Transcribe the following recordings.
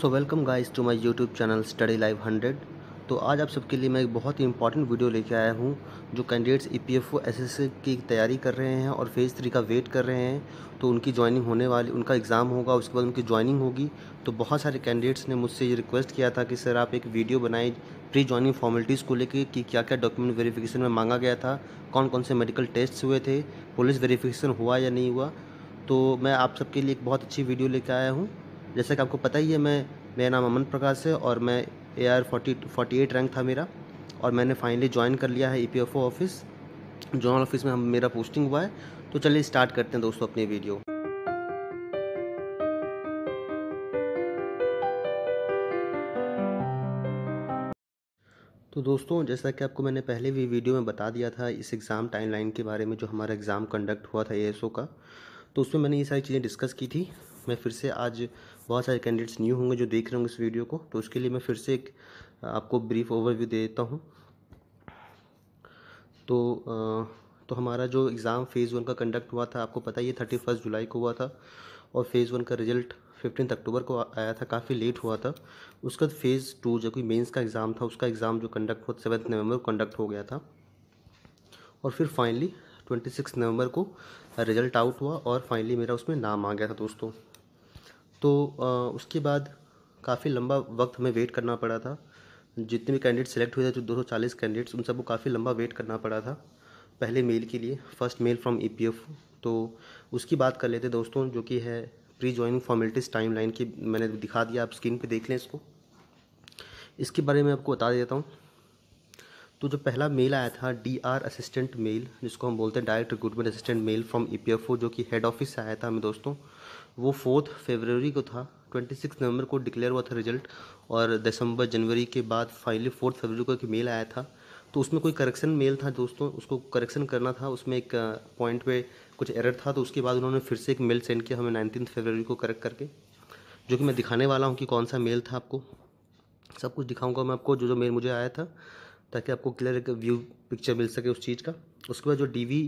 so welcome guys to my YouTube channel study live hundred तो आज आप सबके लिए मैं एक बहुत ही इंपॉर्टेंट वीडियो लेके आया हूँ जो candidates E P F O S S की तैयारी कर रहे हैं और फेज़ थ्री का वेट कर रहे हैं तो उनकी ज्वाइनिंग होने वाली उनका एग्ज़ाम होगा उसके बाद उनकी ज्वाइनिंग होगी तो बहुत सारे कैंडिडेट्स ने मुझसे ये रिक्वेस्ट किया था कि सर आप एक वीडियो बनाए प्री ज्वाइनिंग फॉर्मेलिटीज़ को लेकर कि क्या क्या डॉक्यूमेंट वेरीफिकेशन में मांगा गया था कौन कौन से मेडिकल टेस्ट हुए थे पुलिस वेरीफिकेशन हुआ या नहीं हुआ तो मैं आप सबके लिए एक बहुत अच्छी वीडियो लेकर आया हूँ जैसा कि आपको पता ही है मैं मेरा नाम अमन प्रकाश है और मैं A R forty forty eight rank था मेरा और मैंने फाइनली ज्वाइन कर लिया है E P F O office zonal office में हम मेरा पोस्टिंग हुआ है तो चलिए स्टार्ट करते हैं दोस्तों अपनी वीडियो तो दोस्तों जैसा कि आपको मैंने पहले भी वीडियो में बता दिया था इस एग्ज़ाम टाइमलाइन के बारे में जो हमारा एग्ज़ाम कंडक्ट हुआ था ए का तो उसमें मैंने ये सारी चीज़ें डिस्कस की थी मैं फिर से आज बहुत सारे कैंडिडेट्स न्यू होंगे जो देख रहे होंगे इस वीडियो को तो उसके लिए मैं फिर से एक आपको ब्रीफ ओवरव्यू दे देता हूँ तो आ, तो हमारा जो एग्ज़ाम फ़ेज़ वन का कंडक्ट हुआ था आपको पता ही है थर्टी फर्स्ट जुलाई को हुआ था और फ़ेज़ वन का रिजल्ट फिफ्टीन अक्टूबर को आया था काफ़ी लेट हुआ था उसका फ़ेज़ तो टू जो कोई मेंस का एग्ज़ाम था उसका एग्ज़ाम जो कंडक्ट हुआ सेवन्थ नवंबर को कंडक्ट हो गया था और फिर फाइनली ट्वेंटी सिक्स नवंबर को रिज़ल्ट आउट हुआ और फाइनली मेरा उसमें नाम आ गया था दोस्तों तो उसके बाद काफ़ी लंबा वक्त हमें वेट करना पड़ा था जितने भी कैंडिडेट सेलेक्ट हुए थे जो दो सौ चालीस कैंडिडेट्स उन सबको काफ़ी लंबा वेट करना पड़ा था पहले मेल के लिए first mail from E P F तो उसकी बात कर लेते दोस्तों जो कि है pre joining formalities timeline की मैंने दिखा दिया आप स्क्रीन पे देख लें इसको इसके बारे में आपको बता देता हूँ तो जो पहला मेल आया था डी आर असिस्टेंट मेल जिसको हम बोलते हैं direct recruitment assistant mail from E P F O जो कि हेड ऑफिस से आया था हमें दोस्तों वो फोर्थ फेबररी को था ट्वेंटी सिक्स नवंबर को डिक्लेयर हुआ था रिजल्ट और दिसंबर जनवरी के बाद फाइनली फोर्थ फरवरी को एक मेल आया था तो उसमें कोई करेक्शन मेल था दोस्तों उसको करेक्शन करना था उसमें एक पॉइंट uh, पे कुछ एरर था तो उसके बाद उन्होंने फिर से एक मेल सेंड किया हमें नाइनटीन फरवरी को करेक्ट करके जो कि मैं दिखाने वाला हूँ कि कौन सा मेल था आपको सब कुछ दिखाऊंगा मैं आपको जो जो मेल मुझे आया था ताकि आपको क्लियर एक व्यू पिक्चर मिल सके उस चीज़ का उसके बाद जो डीवी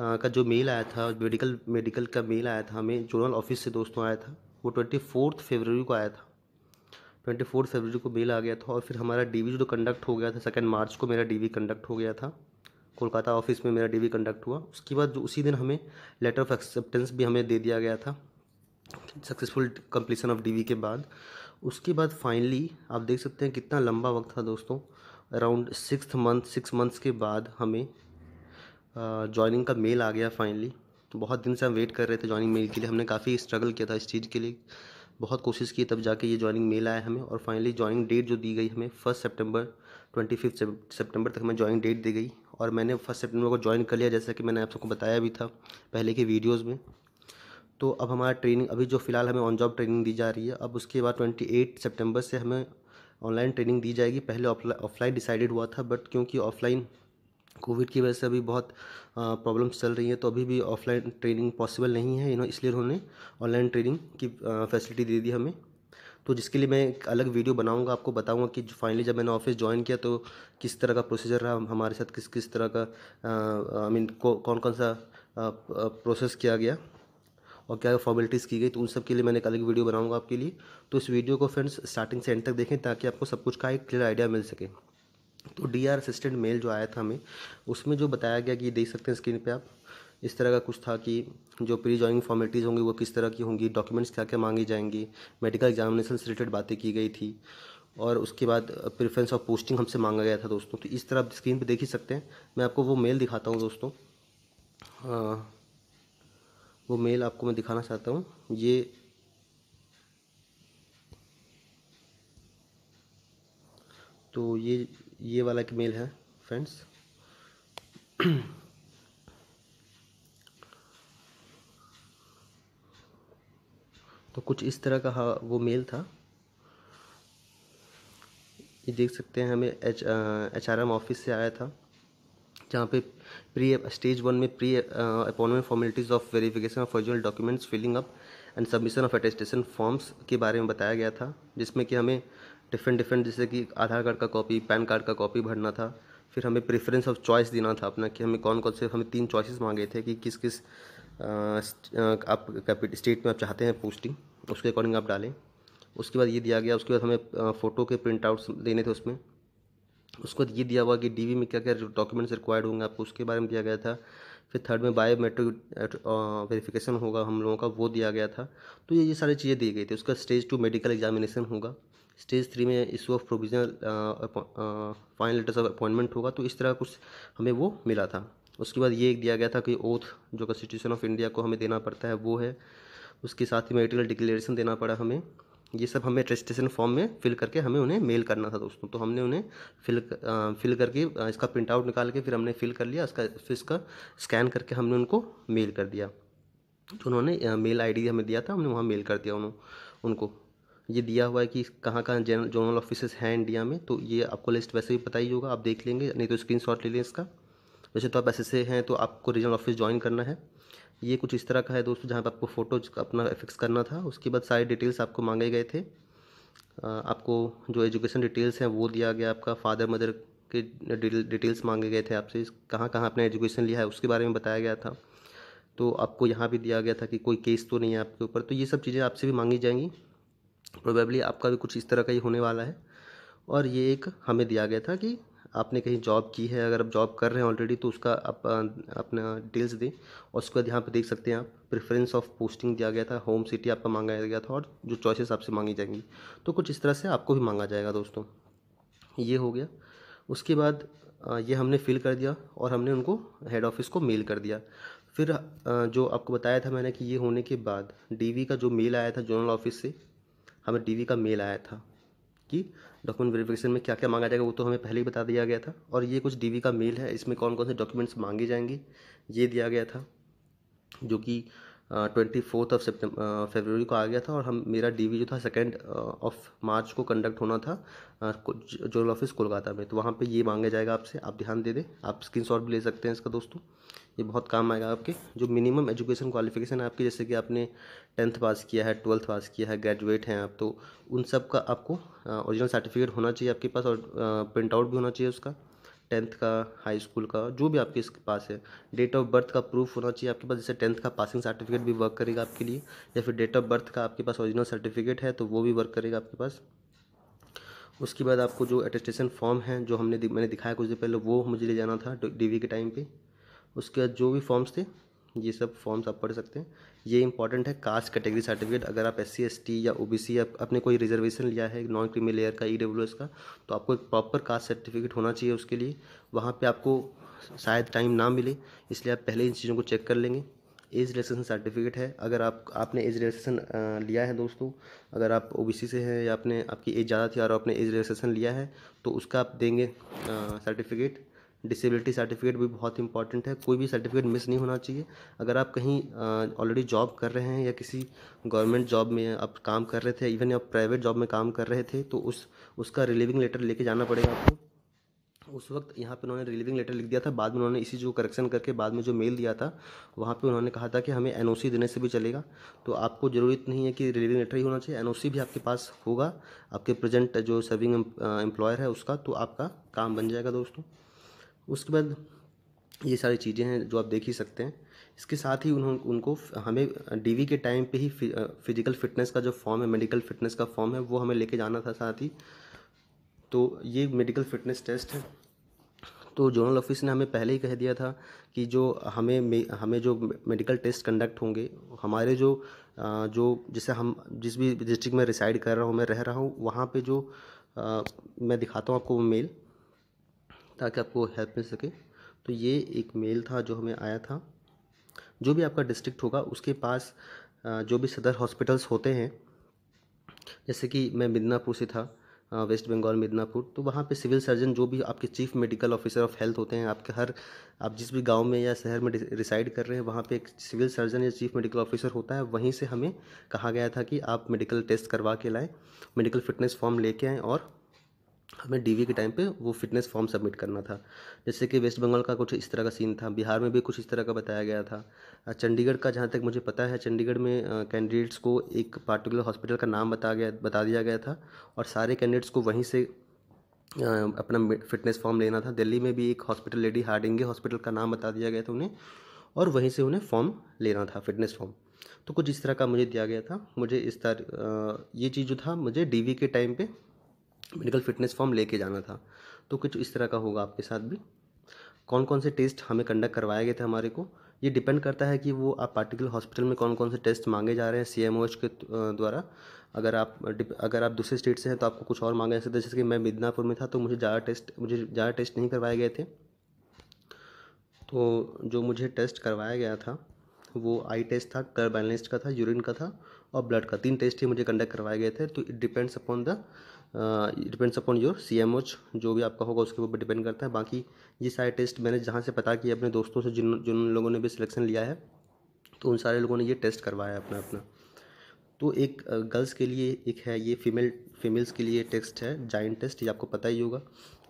का जो मेल आया था मेडिकल मेडिकल का मेल आया था हमें जोनल ऑफिस से दोस्तों आया था वो ट्वेंटी फोर्थ फेबररी को आया था ट्वेंटी फोर्थ फेबररी को मेल आ गया था और फिर हमारा डी जो कंडक्ट हो गया था सेकेंड मार्च को मेरा डी कंडक्ट हो गया था कोलकाता ऑफिस में मेरा डी कंडक्ट हुआ उसके बाद जो उसी दिन हमें लेटर ऑफ एक्सेप्टेंस भी हमें दे दिया गया था सक्सेसफुल कंप्लीसन ऑफ डी के बाद उसके बाद फाइनली आप देख सकते हैं कितना लंबा वक्त था दोस्तों around six month six months के बाद हमें जॉइनिंग का मेल आ गया फाइनली तो बहुत दिन से हम वेट कर रहे थे जॉइनिंग मेल के लिए हमने काफ़ी स्ट्रगल किया था इस चीज़ के लिए बहुत कोशिश की तब जाके ये जॉइनिंग मेल आया हमें और फाइनली जॉइनिंग डेट जो दी गई हमें first September twenty fifth September तक हमें जॉइनिंग डेट दी गई और मैंने फर्स्ट सेप्टेम्बर को ज्वाइन कर लिया जैसा कि मैंने आप सबको बताया भी था पहले के वीडियोज़ में तो अब हमारा ट्रेनिंग अभी जो फ़िलहाल हमें ऑन जॉब ट्रेनिंग दी जा रही है अब उसके बाद ट्वेंटी एट सेप्टेम्बर से हमें ऑनलाइन ट्रेनिंग दी जाएगी पहले ऑफलाइन डिसाइडेड हुआ था बट क्योंकि ऑफलाइन कोविड की वजह से अभी बहुत प्रॉब्लम्स चल रही हैं तो अभी भी ऑफलाइन ट्रेनिंग पॉसिबल नहीं है इन्होंने इसलिए उन्होंने ऑनलाइन ट्रेनिंग की फैसिलिटी दे दी हमें तो जिसके लिए मैं एक अलग वीडियो बनाऊंगा आपको बताऊंगा कि फाइनली जब मैंने ऑफिस ज्वाइन किया तो किस तरह का प्रोसीजर रहा हमारे साथ किस किस तरह का आई मीन कौन कौन सा प्रोसेस किया गया और क्या फॉर्मेलिटीज़ की गई तो उन सब के लिए मैंने एक अलग वीडियो बनाऊंगा आपके लिए तो इस वीडियो को फ्रेंड्स स्टार्टिंग से एंड तक देखें ताकि आपको सब कुछ का एक क्लियर आइडिया मिल सके तो डी आर असिस्टेंट मेल जो आया था हमें उसमें जो बताया गया कि देख सकते हैं स्क्रीन पे आप इस तरह का कुछ था कि जो प्री जॉइनिंग फॉर्मेलिटीज़ होंगी वो किस तरह की होंगी डॉक्यूमेंट्स क्या क्या मांगी जाएंगी मेडिकल एग्जामिनेशन से रिलेटेड बातें की गई थी और उसके बाद प्रेफरेंस ऑफ पोस्टिंग हमसे मांगा गया था दोस्तों तो इस तरह आप स्क्रीन पर देख ही सकते हैं मैं आपको वो मेल दिखाता हूँ दोस्तों आ, वो मेल आपको मैं दिखाना चाहता हूँ ये तो ये ये वाला एक मेल है फ्रेंड्स तो कुछ इस तरह का वो मेल था ये देख सकते हैं हमें H H R M office से आया था जहाँ पे प्री स्टेज वन में pre appointment formalities of verification of original documents filling up and submission of attestation forms के बारे में बताया गया था जिसमें कि हमें डिफरेंट डिफरेंट जैसे कि आधार कार्ड का कॉपी पैन कार्ड का कॉपी भरना था फिर हमें प्रेफरेंस ऑफ चॉइस देना था अपना कि हमें कौन कौन से हमें तीन चॉइसेस मांगे थे कि किस किस आप स्टेट में आप चाहते हैं पोस्टिंग उसके अकॉर्डिंग आप डालें उसके बाद ये दिया गया उसके बाद हमें फ़ोटो के प्रिंट आउट्स देने थे उसमें उसके बाद ये दिया हुआ कि डीवी में क्या क्या डॉक्यूमेंट्स रिक्वायर्ड होंगे आपको उसके बारे में दिया गया था फिर थर्ड में बायोमेट्रिक वेरिफिकेशन होगा हम लोगों का वो दिया गया था तो ये ये सारी चीज़ें दी गई थी उसका स्टेज टू मेडिकल एग्जामिनेशन होगा स्टेज थ्री में issue of provisional final letters of appointment होगा तो इस तरह कुछ हमें वो मिला था उसके बाद ये एक दिया गया था कि ओथ जो कॉन्स्टिट्यूशन ऑफ इंडिया को हमें देना पड़ता है वो है उसके साथ ही मेटेरियल डिक्लेरेशन देना पड़ा हमें ये सब हमें रजिस्ट्रेशन फॉर्म में फिल करके हमें उन्हें मेल करना था दोस्तों तो हमने उन्हें फिल फिल करके इसका प्रिंट आउट निकाल के फिर हमने फिल कर लिया इसका फिर इसका स्कैन करके हमने उनको मेल कर दिया तो उन्होंने मेल आईडी हमें दिया था हमने वहाँ मेल कर दिया उन्होंने उनको ये दिया हुआ है कि कहाँ कहाँ जनरल जोनल ऑफिसेस हैं इंडिया में तो ये आपको लिस्ट वैसे भी पता ही होगा आप देख लेंगे नहीं तो स्क्रीन ले लें इसका वैसे तो आप ऐसे से हैं तो आपको रीजनल ऑफिस ज्वाइन करना है ये कुछ इस तरह का है दोस्तों जहाँ पर आपको फ़ोटो अपना फिक्स करना था उसके बाद सारी डिटेल्स आपको मांगे गए थे आपको जो एजुकेशन डिटेल्स हैं वो दिया गया आपका फादर मदर के डिटेल्स मांगे गए थे आपसे कहाँ कहाँ आपने एजुकेशन लिया है उसके बारे में बताया गया था तो आपको यहाँ भी दिया गया था कि कोई केस तो नहीं है आपके ऊपर तो ये सब चीज़ें आपसे भी मांगी जाएंगी प्रोबेबली आपका भी कुछ इस तरह का ही होने वाला है और ये एक हमें दिया गया था कि आपने कहीं जॉब की है अगर आप जॉब कर रहे हैं ऑलरेडी तो उसका आप अपना डिटेल्स दें और उसके बाद यहाँ पर देख सकते हैं आप प्रेफरेंस ऑफ पोस्टिंग दिया गया था होम सिटी आपका मांगा गया था और जो चॉइसेस आपसे मांगी जाएंगी तो कुछ इस तरह से आपको भी मांगा जाएगा दोस्तों ये हो गया उसके बाद ये हमने फिल कर दिया और हमने उनको हेड ऑफिस को मेल कर दिया फिर जो आपको बताया था मैंने कि ये होने के बाद डीवी का जो मेल आया था जोनल ऑफिस से हमें डीवी का मेल आया था कि डॉक्यूमेंट वेरिफिकेशन में क्या क्या मांगा जाएगा वो तो हमें पहले ही बता दिया गया था और ये कुछ डीवी का मेल है इसमें कौन कौन से डॉक्यूमेंट्स मांगे जाएंगे ये दिया गया था जो कि twenty fourth of September February को आ गया था और हम मेरा डीवी जो था सेकेंड ऑफ मार्च को कंडक्ट होना था जोनल ऑफिस कोलकाता में तो वहाँ पे ये मांगा जाएगा आपसे आप ध्यान दे दें आप स्क्रीन शॉट भी ले सकते हैं इसका दोस्तों ये बहुत काम आएगा आपके जो मिनिमम एजुकेशन क्वालिफिकेशन है आपकी जैसे कि आपने टेंथ पास किया है ट्वेल्थ पास किया है ग्रेजुएट हैं आप तो उन सब का आपको ओरिजिनल सर्टिफिकेट होना चाहिए आपके पास और प्रिंट आउट भी होना चाहिए उसका टेंथ का हाई स्कूल का जो भी आपके पास है डेट ऑफ बर्थ का प्रूफ होना चाहिए आपके पास जैसे टेंथ का पासिंग सर्टिफिकेट भी वर्क करेगा आपके लिए या फिर डेट ऑफ बर्थ का आपके पास ओरिजिनल सर्टिफिकेट है तो वो भी वर्क करेगा आपके पास उसके बाद आपको जो एटेस्टेशन फॉर्म है जो हमने मैंने दिखाया कुछ दिन पहले वो मुझे ले जाना था डीवी के टाइम पे उसके बाद जो भी फॉर्म्स थे ये सब फॉर्म्स आप पढ़ सकते हैं ये इंपॉर्टेंट है कास्ट कैटेगरी सर्टिफिकेट अगर आप एस सी एस टी या ओ बी सी अपने कोई रिजर्वेशन लिया है नॉन क्रीमी लेयर का ई e एस का तो आपको एक प्रॉपर कास्ट सर्टिफिकेट होना चाहिए उसके लिए वहाँ पर आपको शायद टाइम ना मिले इसलिए आप पहले इन चीज़ों को चेक कर लेंगे एज रजिस्ट्रेशन सर्टिफिकेट है अगर आप आपने एज रजिस्ट्रेशन लिया है दोस्तों अगर आप ओबीसी से हैं या आपने आपकी एज ज़्यादा थी और आपने एज रजिस्ट्रेशन लिया है तो उसका आप देंगे सर्टिफिकेट डिसेबिलिटी सर्टिफिकेट भी बहुत इंपॉर्टेंट है कोई भी सर्टिफिकेट मिस नहीं होना चाहिए अगर आप कहीं ऑलरेडी जॉब कर रहे हैं या किसी गवर्नमेंट जॉब में आप काम कर रहे थे इवन आप प्राइवेट जॉब में काम कर रहे थे तो उस उसका रिलीविंग लेटर लेके जाना पड़ेगा आपको उस वक्त यहाँ पे उन्होंने रिलीविंग लेटर लिख दिया था बाद में उन्होंने इसी जो करेक्शन करके बाद में जो मेल दिया था वहाँ पे उन्होंने कहा था कि हमें एनओसी देने से भी चलेगा तो आपको ज़रूरत नहीं है कि रिलीविंग लेटर ही होना चाहिए एनओसी भी आपके पास होगा आपके प्रेजेंट जो सर्विंग एम्प्लॉयर है उसका तो आपका काम बन जाएगा दोस्तों उसके बाद ये सारी चीज़ें हैं जो आप देख ही सकते हैं इसके साथ ही उन्हों उनको हमें डीवी के टाइम पे ही फिजिकल फिटनेस का जो फॉर्म है मेडिकल फिटनेस का फॉर्म है वो हमें लेके जाना था साथ ही तो ये मेडिकल फिटनेस टेस्ट है तो जोनल ऑफिस ने हमें पहले ही कह दिया था कि जो हमें हमें जो मेडिकल टेस्ट कंडक्ट होंगे हमारे जो जो जैसे हम जिस भी डिस्ट्रिक्ट में रिसाइड कर रहा हूँ मैं रह रहा हूँ वहाँ पर जो मैं दिखाता हूँ आपको वो मेल ताकि आपको हेल्प मिल सके तो ये एक मेल था जो हमें आया था जो भी आपका डिस्ट्रिक्ट होगा उसके पास जो भी सदर हॉस्पिटल्स होते हैं जैसे कि मैं मिदनापुर से था वेस्ट बंगाल मिदनापुर तो वहाँ पे सिविल सर्जन जो भी आपके chief medical officer of health होते हैं आपके हर आप जिस भी गांव में या शहर में रिसाइड कर रहे हैं वहाँ पे एक सिविल सर्जन या चीफ मेडिकल ऑफिसर होता है वहीं से हमें कहा गया था कि आप मेडिकल टेस्ट करवा के लाएँ मेडिकल फिटनेस फॉर्म लेके आएँ और हमें डीवी के टाइम पे वो फिटनेस फॉर्म सबमिट करना था जैसे कि वेस्ट बंगाल का कुछ इस तरह का सीन था बिहार में भी कुछ इस तरह का बताया गया था चंडीगढ़ का जहाँ तक मुझे पता है चंडीगढ़ में कैंडिडेट्स को एक पार्टिकुलर हॉस्पिटल का नाम बता गया बता दिया गया था और सारे कैंडिडेट्स को वहीं से अपना फिटनेस फॉर्म लेना था दिल्ली में भी एक हॉस्पिटल लेडी हार्डिंगे हॉस्पिटल का नाम बता दिया गया था उन्हें और वहीं से उन्हें फॉर्म लेना था फिटनेस फॉर्म तो कुछ इस तरह का मुझे दिया गया था मुझे इस तरह ये चीज़ जो था मुझे डीवी के टाइम पे मेडिकल फिटनेस फॉर्म लेके जाना था तो कुछ इस तरह का होगा आपके साथ भी कौन कौन से टेस्ट हमें कंडक्ट करवाए गए थे हमारे को ये डिपेंड करता है कि वो आप पार्टिकुलर हॉस्पिटल में कौन कौन से टेस्ट मांगे जा रहे हैं सी के द्वारा अगर आप अगर आप दूसरे स्टेट से हैं तो आपको कुछ और मांगा सकते जैसे कि मैं मिदनापुर में था तो मुझे ज़्यादा टेस्ट मुझे ज़्यादा टेस्ट नहीं करवाए गए थे तो जो मुझे टेस्ट करवाया गया था वो आई टेस्ट था कर बैलेंस्ड का था यूरिन का था और ब्लड का तीन टेस्ट ही मुझे कंडक्ट करवाए गए थे तो it depends upon the depends upon your C M O H जो भी आपका होगा उसके ऊपर डिपेंड करता है बाकी ये सारे टेस्ट मैंने जहाँ से पता किया अपने दोस्तों से जिन जिन लोगों ने भी सिलेक्शन लिया है तो उन सारे लोगों ने ये टेस्ट करवाया अपना अपना तो एक गर्ल्स uh, के लिए एक है ये फीमेल फीमेल्स के लिए टेस्ट है जाइंट टेस्ट ये आपको पता ही होगा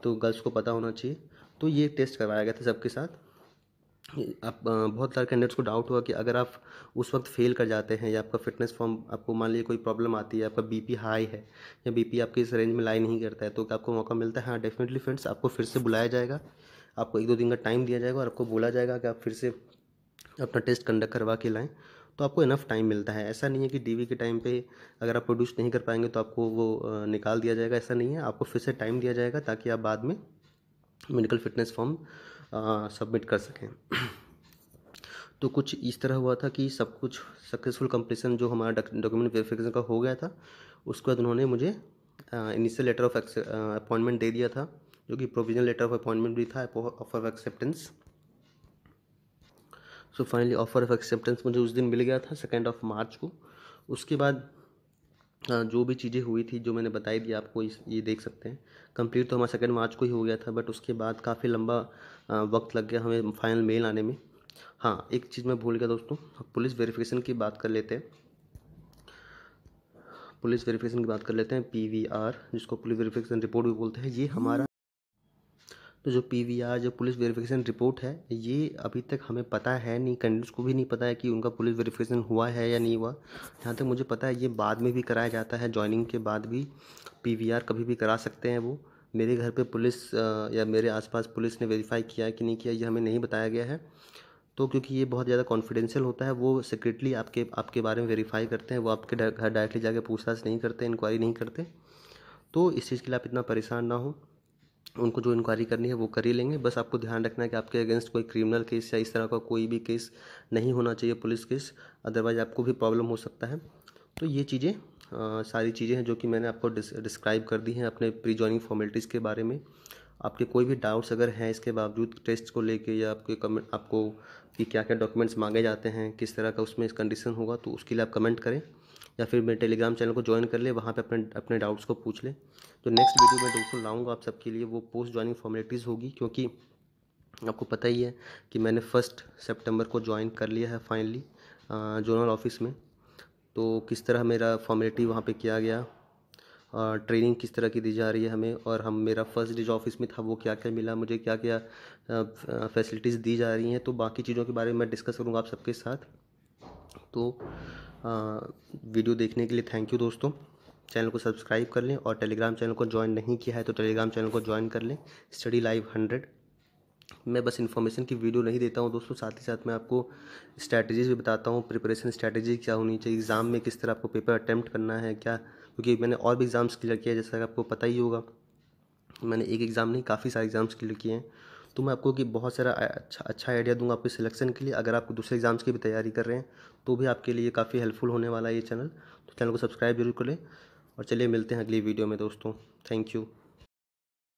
तो गर्ल्स को पता होना चाहिए तो ये टेस्ट करवाया गया था सबके साथ आप बहुत सारे कैंडिडेट्स को डाउट हुआ कि अगर आप उस वक्त फेल कर जाते हैं या आपका फिटनेस फॉर्म आपको मान लीजिए कोई प्रॉब्लम आती है आपका बीपी हाई है या बीपी आपके इस रेंज में लाई नहीं करता है तो आपको मौका मिलता है हाँ डेफिनेटली फ्रेंड्स आपको फिर से बुलाया जाएगा आपको एक दो दिन का टाइम दिया जाएगा और आपको बोला जाएगा कि आप फिर से अपना टेस्ट कंडक्ट करवा के लाएँ तो आपको इनफ टाइम मिलता है ऐसा नहीं है कि डीवी के टाइम पे अगर आप प्रोड्यूस नहीं कर पाएंगे तो आपको वो निकाल दिया जाएगा ऐसा नहीं है आपको फिर से टाइम दिया जाएगा ताकि आप बाद में मेडिकल फिटनेस फॉर्म सबमिट हाँ, कर सकें तो कुछ इस तरह हुआ था कि सब कुछ सक्सेसफुल कंप्लीसन जो हमारा डॉक्यूमेंट वेरिफिकेशन का हो गया था उसके बाद उन्होंने मुझे इनिशियल लेटर ऑफ अपॉइंटमेंट दे दिया था जो कि प्रोविजनल लेटर ऑफ अपॉइंटमेंट भी था offer of acceptance so finally offer of acceptance मुझे उस दिन मिल गया था सेकेंड ऑफ मार्च को उसके बाद जो भी चीज़ें हुई थी जो मैंने बताई दी आपको इस ये देख सकते हैं कंप्लीट तो हमारा सेकेंड मार्च को ही हो गया था बट उसके बाद काफ़ी लंबा वक्त लग गया हमें फाइनल मेल आने में हाँ एक चीज़ मैं भूल गया दोस्तों पुलिस वेरिफिकेशन की बात कर लेते हैं पुलिस वेरिफिकेशन की बात कर लेते हैं पीवीआर जिसको पुलिस वेरिफिकेशन रिपोर्ट भी बोलते हैं ये हमारा तो जो पीवीआर जो पुलिस वेरिफिकेशन रिपोर्ट है ये अभी तक हमें पता है नहीं कैंडिडेट्स को भी नहीं पता है कि उनका पुलिस वेरिफिकेशन हुआ है या नहीं हुआ जहाँ तक मुझे पता है ये बाद में भी कराया जाता है जॉइनिंग के बाद भी आर कभी भी करा सकते हैं वो मेरे घर पे पुलिस या मेरे आसपास पुलिस ने वेरीफाई किया कि नहीं किया ये हमें नहीं बताया गया है तो क्योंकि ये बहुत ज़्यादा कॉन्फिडेंशियल होता है वो सिक्रेटली आपके आपके बारे में वेरीफाई करते हैं वो आपके घर डायरेक्टली जाके पूछताछ नहीं करते इंक्वायरी नहीं करते तो इस चीज़ के लिए आप इतना परेशान ना हो उनको जो इंक्वायरी करनी है वो कर ही लेंगे बस आपको ध्यान रखना है कि आपके अगेंस्ट कोई क्रिमिनल केस या इस तरह का कोई भी केस नहीं होना चाहिए पुलिस केस अदरवाइज़ आपको भी प्रॉब्लम हो सकता है तो ये चीज़ें सारी चीज़ें हैं जो कि मैंने आपको डिस्क्राइब कर दी हैं अपने प्री जॉइनिंग फॉर्मेलिटीज़ के बारे में आपके कोई भी डाउट्स अगर हैं इसके बावजूद टेस्ट को लेके या आपके कमेंट आपको कि क्या क्या डॉक्यूमेंट्स मांगे जाते हैं किस तरह का उसमें कंडीशन होगा तो उसके लिए आप कमेंट करें या फिर मेरे टेलीग्राम चैनल को ज्वाइन कर ले वहाँ पे अपने अपने डाउट्स को पूछ ले तो नेक्स्ट वीडियो मैं बिल्कुल लाऊंगा आप सबके लिए वो पोस्ट ज्वाइनिंग फॉर्मेलिटीज़ होगी क्योंकि आपको पता ही है कि मैंने फर्स्ट सेप्टेम्बर को ज्वाइन कर लिया है फाइनली जोनल ऑफिस में तो किस तरह मेरा फॉर्मेलिटी वहाँ पे किया गया ट्रेनिंग किस तरह की दी जा रही है हमें और हम मेरा फर्स्ट डे जो ऑफिस में था वो क्या क्या मिला मुझे क्या क्या फैसिलिटीज़ दी जा रही हैं तो बाकी चीज़ों के बारे में मैं डिस्कस करूँगा आप सबके साथ तो आ, वीडियो देखने के लिए थैंक यू दोस्तों चैनल को सब्सक्राइब कर लें और टेलीग्राम चैनल को ज्वाइन नहीं किया है तो टेलीग्राम चैनल को ज्वाइन कर लें स्टडी लाइव हंड्रेड मैं बस इन्फॉर्मेशन की वीडियो नहीं देता हूँ दोस्तों साथ ही साथ मैं आपको स्ट्रैटेजीज भी बताता हूँ प्रिपरेशन स्ट्रैटेजी क्या होनी चाहिए एग्ज़ाम में किस तरह आपको पेपर अटैम्प्ट करना है क्या क्योंकि मैंने और भी एग्ज़ाम्स क्लियर किया जैसा कि आपको पता ही होगा मैंने एक एग्ज़ाम नहीं काफ़ी सारे एग्ज़ाम्स क्लियर किए हैं तो मैं आपको कि बहुत सारा अच्छा अच्छा आइडिया दूंगा आपके सिलेक्शन के लिए अगर आप दूसरे एग्ज़ाम्स की भी तैयारी कर रहे हैं तो भी आपके लिए काफ़ी हेल्पफुल होने वाला है ये चैनल तो चैनल को सब्सक्राइब जरूर करें और चलिए मिलते हैं अगली वीडियो में दोस्तों थैंक यू